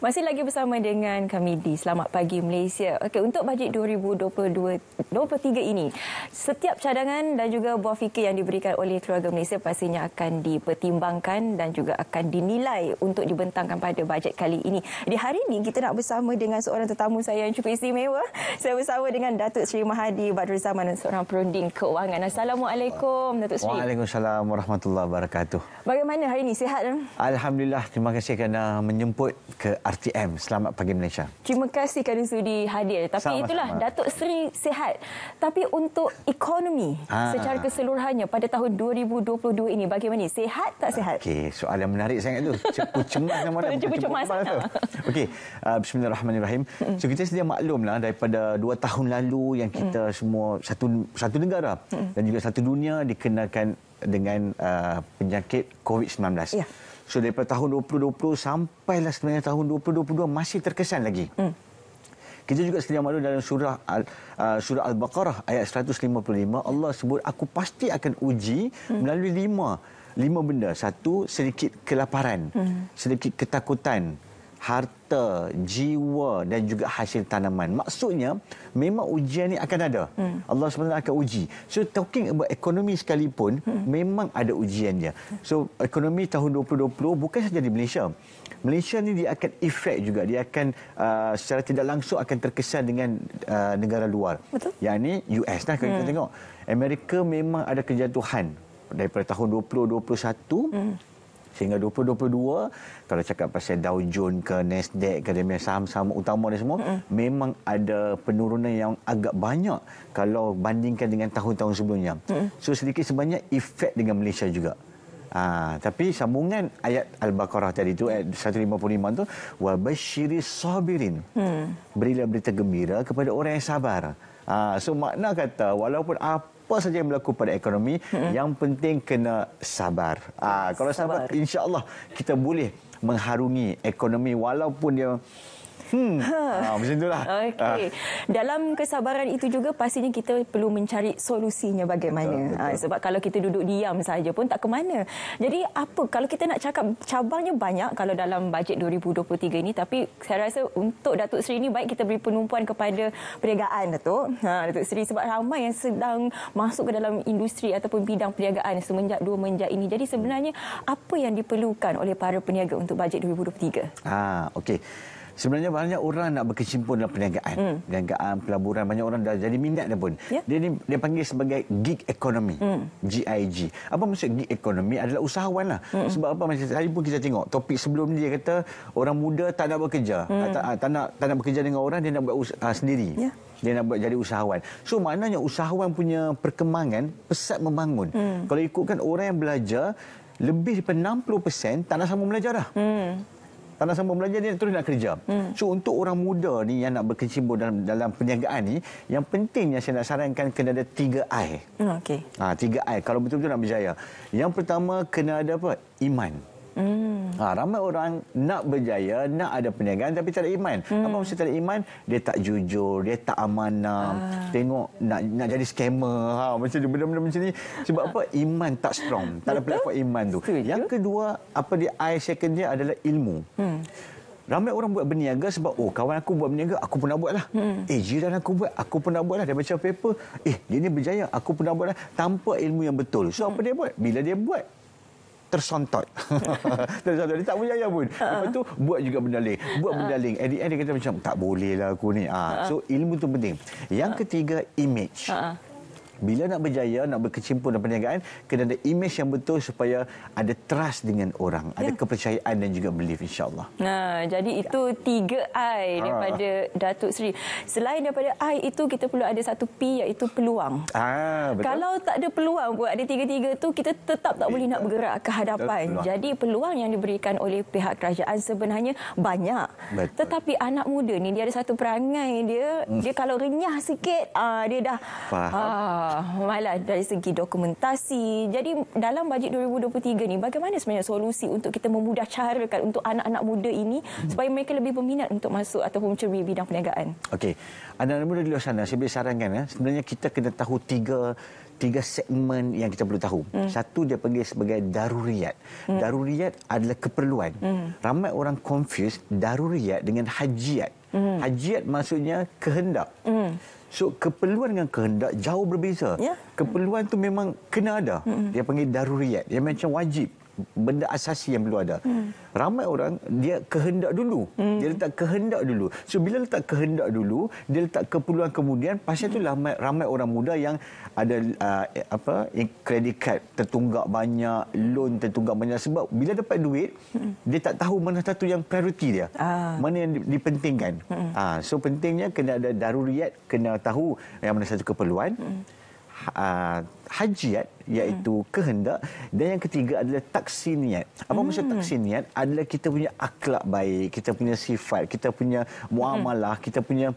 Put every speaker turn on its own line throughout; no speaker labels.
Masih lagi bersama dengan kami di Selamat Pagi Malaysia. Okey, untuk bajet 2022 2023 ini, setiap cadangan dan juga buah fikir yang diberikan oleh keluarga Malaysia pastinya akan dipertimbangkan dan juga akan dinilai untuk dibentangkan pada bajet kali ini. Di hari ini kita nak bersama dengan seorang tetamu saya yang cukup istimewa. Saya bersama dengan Datuk Seri Mahadi Badrul Zaman dan seorang perunding keuangan. Assalamualaikum Datuk Seri.
Waalaikumsalam warahmatullahi wabarakatuh.
Bagaimana hari ini? Sihat?
Alhamdulillah. Terima kasih kerana menjemput ke RTM. Selamat pagi Malaysia.
Terima kasih kerana sudi hadir. Tapi selamat itulah Datuk Seri sihat. Tapi untuk ekonomi ha. secara keseluruhannya pada tahun 2022 ini bagaimana? Sihat tak sihat?
Okey, soalan yang menarik sangat tu Cepu cemas
nama dia. Cepu cemas.
Okey, uh, bismillahirrahmanirrahim. So kita sedia maklumlah daripada dua tahun lalu yang kita hmm. semua satu satu negara hmm. dan juga satu dunia dikenakan dengan uh, penyakit COVID-19. Ya. Yeah. So daripada tahun 2020 sampailah sebenarnya tahun 2022 masih terkesan lagi. Hmm. Kita juga sedia maklum dalam surah Al, uh, surah Al-Baqarah ayat 155 Allah sebut aku pasti akan uji hmm. melalui lima lima benda. Satu sedikit kelaparan, hmm. sedikit ketakutan, harta, jiwa dan juga hasil tanaman. Maksudnya memang ujian ini akan ada. Hmm. Allah SWT akan uji. So talking about ekonomi sekalipun hmm. memang ada ujiannya. So ekonomi tahun 2020 bukan saja di Malaysia. Malaysia ni dia akan efek juga. Dia akan uh, secara tidak langsung akan terkesan dengan uh, negara luar. Betul. Yang ni US Nah, kalau hmm. kita tengok. Amerika memang ada kejatuhan daripada tahun 2021 hmm sehingga 2022 kalau cakap pasal Dow Jones ke Nasdaq ke dia saham-saham utama ni semua mm. memang ada penurunan yang agak banyak kalau bandingkan dengan tahun-tahun sebelumnya. Mm. So sedikit sebanyak efek dengan Malaysia juga. Ha, tapi sambungan ayat Al-Baqarah tadi tu ayat 155 tu wa basyiri sabirin. Mm. Berilah berita gembira kepada orang yang sabar. Ha, so makna kata walaupun apa apa saja yang berlaku pada ekonomi hmm. yang penting kena sabar. ha, kalau sabar, sabar insya-Allah kita boleh mengharungi ekonomi walaupun dia Hmm. Ha. Ha, macam itulah. Okay. Ha. Ah.
Dalam kesabaran itu juga pastinya kita perlu mencari solusinya bagaimana. Betul, betul. Ha, sebab kalau kita duduk diam saja pun tak ke mana. Jadi apa kalau kita nak cakap cabangnya banyak kalau dalam bajet 2023 ini tapi saya rasa untuk Datuk Seri ini baik kita beri penumpuan kepada perniagaan Datuk. Ha, Datuk Seri sebab ramai yang sedang masuk ke dalam industri ataupun bidang perniagaan semenjak dua menjak ini. Jadi sebenarnya apa yang diperlukan oleh para peniaga untuk bajet 2023?
Ha, okey sebenarnya banyak orang nak berkecimpung dalam perniagaan. Hmm. Perniagaan, pelaburan, banyak orang dah jadi minat dah pun. Yeah. Dia ni dia panggil sebagai gig economy. Hmm. GIG. Apa maksud gig economy? Adalah usahawan lah. Hmm. Sebab apa macam tadi pun kita tengok topik sebelum ni dia kata orang muda tak nak bekerja. Hmm. Ah, tak, ah, tak, nak, tak nak bekerja dengan orang, dia nak buat usaha uh, sendiri. Yeah. Dia nak buat jadi usahawan. So, maknanya usahawan punya perkembangan pesat membangun. Hmm. Kalau ikutkan orang yang belajar, lebih daripada 60% tak nak sambung belajar dah. Hmm. Tak nak sambung belajar dia terus nak kerja. Hmm. So untuk orang muda ni yang nak berkecimpung dalam dalam perniagaan ni, yang pentingnya saya nak sarankan kena ada 3 I. Hmm, okay. Ah ha, 3 I kalau betul-betul nak berjaya. Yang pertama kena ada apa? Iman. Hmm. Ha, ramai orang nak berjaya, nak ada perniagaan tapi tak ada iman. Hmm. Apa maksud tak ada iman? Dia tak jujur, dia tak amanah. Ha. Tengok nak nak jadi scammer. Ha, macam benda-benda macam ni. Sebab ah. apa? Iman tak strong. Tak ada platform iman tu. Setuju. Yang kedua, apa di I second dia adalah ilmu. Hmm. Ramai orang buat berniaga sebab oh kawan aku buat berniaga aku pun nak buatlah. Hmm. Eh jiran aku buat aku pun nak lah. dia baca paper. Eh dia ni berjaya aku pun nak lah. tanpa ilmu yang betul. So hmm. apa dia buat? Bila dia buat tersontot. tersontot. Dia tak berjaya pun. Ha. Lepas tu buat juga mendaling. Buat ha. mendaling. At the end dia kata macam tak boleh lah aku ni. Ah, ha. So ilmu tu penting. Yang ha. ketiga image bila nak berjaya nak berkecimpung dalam perniagaan kena ada image yang betul supaya ada trust dengan orang ya. ada kepercayaan dan juga belief insyaallah
nah jadi itu ya. tiga i ah. daripada ha. Datuk Seri selain daripada i itu kita perlu ada satu p iaitu peluang ha, betul? kalau tak ada peluang pun ada tiga-tiga tu kita tetap tak boleh nak bergerak ke hadapan peluang. jadi peluang yang diberikan oleh pihak kerajaan sebenarnya banyak betul. tetapi anak muda ni dia ada satu perangai dia hmm. dia kalau renyah sikit uh, dia dah faham uh, Ah, malah dari segi dokumentasi. Jadi dalam bajet 2023 ni bagaimana sebenarnya solusi untuk kita memudah cara untuk anak-anak muda ini hmm. supaya mereka lebih berminat untuk masuk atau mencuri bidang perniagaan?
Okey. Anak-anak muda di luar sana, saya boleh sarankan. Ya. Sebenarnya kita kena tahu tiga tiga segmen yang kita perlu tahu. Hmm. Satu dia panggil sebagai daruriyat. Hmm. Daruriyat adalah keperluan. Hmm. Ramai orang confuse daruriyat dengan hajiat. Mm. Hajiat maksudnya kehendak. Mm. So keperluan dengan kehendak jauh berbeza. Yeah. Keperluan mm. tu memang kena ada. Mm. Dia panggil daruriyat. Dia macam wajib benda asasi yang perlu ada. Hmm. Ramai orang dia kehendak dulu. Hmm. Dia letak kehendak dulu. So bila letak kehendak dulu, dia letak keperluan kemudian, pasal hmm. tu lah ramai, ramai orang muda yang ada uh, apa credit card tertunggak banyak, loan tertunggak banyak sebab bila dapat duit, hmm. dia tak tahu mana satu yang priority dia. Ah. Mana yang dipentingkan. Hmm. Ah, so pentingnya kena ada daruriat, kena tahu yang mana satu keperluan. Hmm uh, hajiat iaitu hmm. kehendak dan yang ketiga adalah taksi niat. Apa hmm. maksud taksi niat? Adalah kita punya akhlak baik, kita punya sifat, kita punya muamalah, hmm. kita punya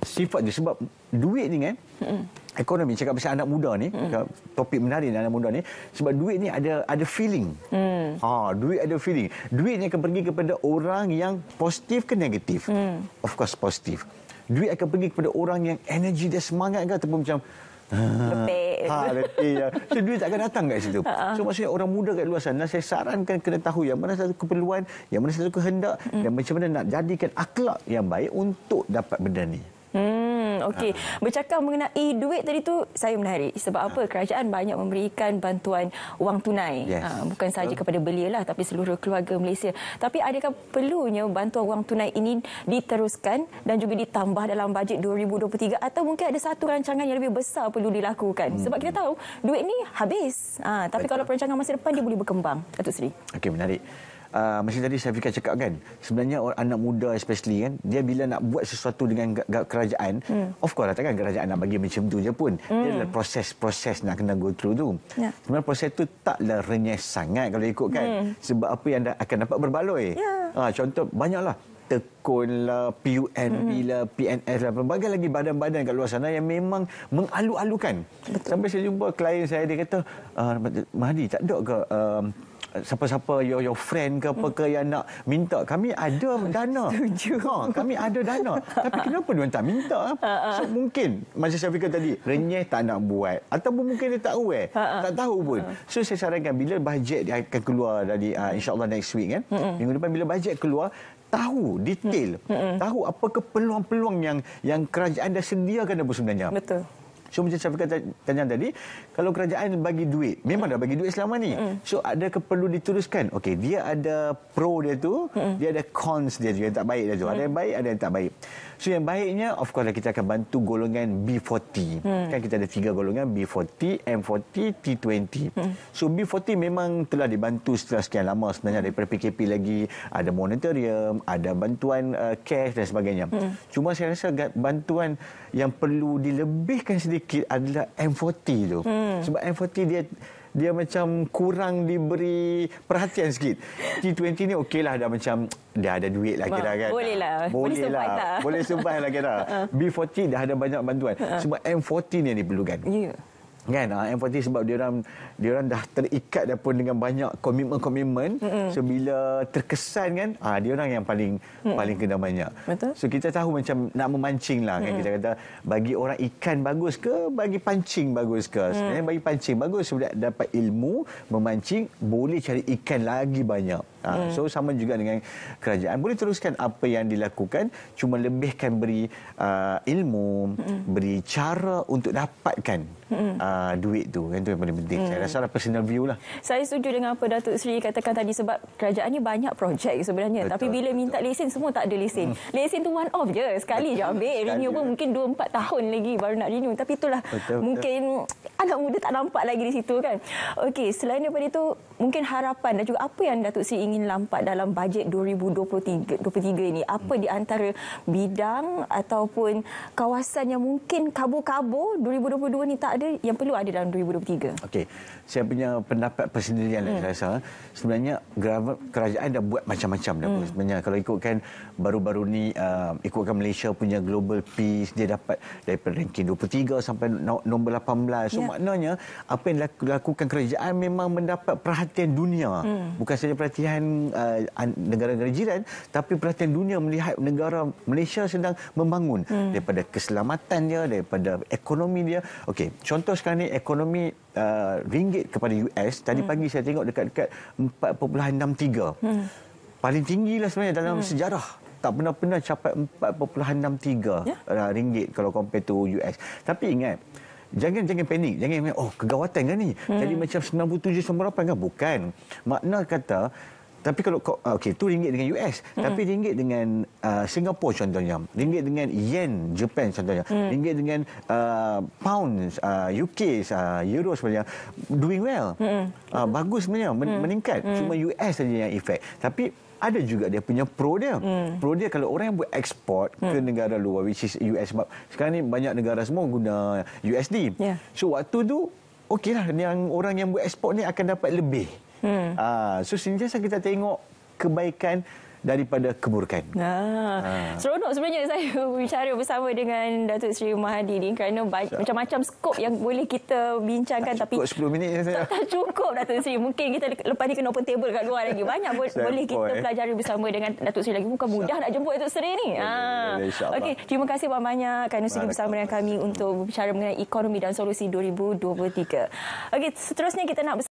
sifat je sebab duit ni kan hmm. ekonomi cakap pasal anak muda ni hmm. topik menarik anak muda ni sebab duit ni ada ada feeling hmm. ha duit ada feeling duit ni akan pergi kepada orang yang positif ke negatif hmm. of course positif duit akan pergi kepada orang yang energi dia semangat ke ataupun macam Ha, letih. Ha, letih. Ya. So, duit tak akan datang kat situ. Ha, ha. So, maksudnya orang muda kat luar sana, saya sarankan kena tahu yang mana satu keperluan, yang mana satu kehendak mm. dan macam mana nak jadikan akhlak yang baik untuk dapat benda ni.
Hmm, okey. Ha. Bercakap mengenai duit tadi tu saya menarik. Sebab apa? Kerajaan banyak memberikan bantuan wang tunai. Yes. Ha, bukan sahaja kepada belia lah, tapi seluruh keluarga Malaysia. Tapi adakah perlunya bantuan wang tunai ini diteruskan dan juga ditambah dalam bajet 2023 atau mungkin ada satu rancangan yang lebih besar perlu dilakukan? Sebab kita hmm. tahu duit ni habis. Ha, tapi Betul. kalau perancangan masa depan dia boleh berkembang. Datuk Seri.
Okey, menarik uh, macam tadi saya fikir kan cakap kan sebenarnya anak muda especially kan dia bila nak buat sesuatu dengan kerajaan hmm. of course lah takkan kerajaan nak bagi macam tu je pun hmm. dia ada proses-proses nak kena go through tu yeah. sebenarnya proses tu taklah renyah sangat kalau ikut kan hmm. sebab apa yang akan dapat berbaloi yeah. Ya. ha, contoh banyaklah tekun lah, PUNP hmm. lah, PNS lah, pelbagai lagi badan-badan kat luar sana yang memang mengalu-alukan. Sampai saya jumpa klien saya, dia kata, uh, ah, Mahdi, tak ada ke uh, siapa-siapa your, your friend ke apa ke yang nak minta kami ada dana setuju ha, kami ada dana tapi kenapa dia tak minta ha, ha. so mungkin macam saya fikir tadi ha. renyah tak nak buat ataupun mungkin dia tak aware ha tak tahu pun so saya sarankan bila bajet dia akan keluar dari uh, insyaAllah next week kan minggu depan bila bajet keluar tahu detail Mm-mm. tahu apa peluang-peluang yang yang kerajaan dah sediakan 29 jam betul So macam Syafiq tanya tadi, kalau kerajaan bagi duit, memang dah bagi duit selama ni. Mm. So ada keperlu diteruskan. Okey, dia ada pro dia tu, mm. dia ada cons dia juga yang tak baik dia tu. Mm. Ada yang baik, ada yang tak baik. So yang baiknya of course kita akan bantu golongan B40. Hmm. Kan kita ada tiga golongan B40, M40, T20. Hmm. So B40 memang telah dibantu setelah sekian lama sebenarnya hmm. daripada PKP lagi ada monitorium, ada bantuan uh, cash dan sebagainya. Hmm. Cuma saya rasa bantuan yang perlu dilebihkan sedikit adalah M40 tu. Hmm. Sebab M40 dia dia macam kurang diberi perhatian sikit. t 20 ni okeylah dah macam dah ada duit lah kira kan. Boleh lah. Boleh lah. lah. Boleh survive lah kira. Ha. B40 dah ada banyak bantuan. Cuma ha. M40 ni yang diperlukan. Ya. Yeah kan ah empathy sebab dia orang dia orang dah terikat dah pun dengan banyak komitmen-komitmen mm-hmm. so bila terkesan kan ah dia orang yang paling mm-hmm. paling kena banyak betul so kita tahu macam nak memancing lah kan mm-hmm. kita kata bagi orang ikan bagus ke bagi pancing bagus ke mm-hmm. bagi pancing bagus sebab dapat ilmu memancing boleh cari ikan lagi banyak Ha, hmm. So sama juga dengan kerajaan boleh teruskan apa yang dilakukan cuma lebihkan beri uh, ilmu hmm. beri cara untuk dapatkan hmm. uh, duit tu yang tu yang paling penting hmm. saya rasa ada personal view lah
saya setuju dengan apa Datuk Sri katakan tadi sebab kerajaan ni banyak projek sebenarnya betul, tapi bila betul. minta lesen semua tak ada lesen hmm. lesen tu one off je sekali betul, je ambil sekali renew pun mungkin 2-4 tahun lagi baru nak renew tapi itulah betul, mungkin anak muda tak nampak lagi di situ kan okey selain daripada itu mungkin harapan dan juga apa yang Datuk Sri ingin lampat dalam bajet 2023, 2023 ini? Apa di antara bidang ataupun kawasan yang mungkin kabur-kabur 2022 ni tak ada yang perlu ada dalam 2023?
Okey saya punya pendapat persendirian. yang hmm. saya rasa sebenarnya kerajaan dah buat macam-macam dah hmm. sebenarnya kalau ikutkan baru-baru ni uh, ikutkan Malaysia punya global peace dia dapat dari ranking 23 sampai nombor 18 so yeah. maknanya apa yang dilakukan kerajaan memang mendapat perhatian dunia hmm. bukan saja perhatian uh, negara-negara jiran tapi perhatian dunia melihat negara Malaysia sedang membangun hmm. daripada keselamatan dia daripada ekonomi dia okey contoh sekarang ni ekonomi uh, ringgit kepada US tadi hmm. pagi saya tengok dekat-dekat 4.63. Hmm. Paling tinggi lah sebenarnya dalam hmm. sejarah tak pernah-pernah capai 4.63 yeah. Uh, ringgit kalau compare to US. Tapi ingat jangan jangan panik, jangan ingat oh kegawatan kan ni. Hmm. Jadi macam 97 sembarapan kan bukan. Makna kata tapi kalau kau ah, okey tu ringgit dengan US, mm. tapi ringgit dengan uh, ah, Singapura contohnya, ringgit dengan yen Japan contohnya, mm. ringgit dengan uh, ah, pound uh, UK, uh, euro sebenarnya doing well. Mm. Uh, bagus sebenarnya mm. meningkat. Mm. Cuma US saja yang efek. Tapi ada juga dia punya pro dia. Mm. Pro dia kalau orang yang buat ekspor mm. ke hmm. negara luar which is US sebab sekarang ni banyak negara semua guna USD. Yeah. So waktu tu okeylah yang orang yang buat ekspor ni akan dapat lebih. Hmm. Ah, so sentiasa kita tengok kebaikan daripada keburukan. Ha. Ah. ah.
Seronok sebenarnya saya bicara bersama dengan Datuk Seri Mahadi ni kerana macam-macam skop yang boleh kita bincangkan tak cukup
tapi 10 minit saya. Tak, tak
cukup Datuk Seri. Mungkin kita lepas ni kena open table kat luar lagi. Banyak bo- boleh point. kita pelajari bersama dengan Datuk Seri lagi. Bukan mudah nak jemput Datuk Seri ni. Ha. Okey, terima kasih banyak-banyak kerana sudi bersama dengan kami untuk berbicara mengenai ekonomi dan solusi 2023. Okey, seterusnya kita nak bers-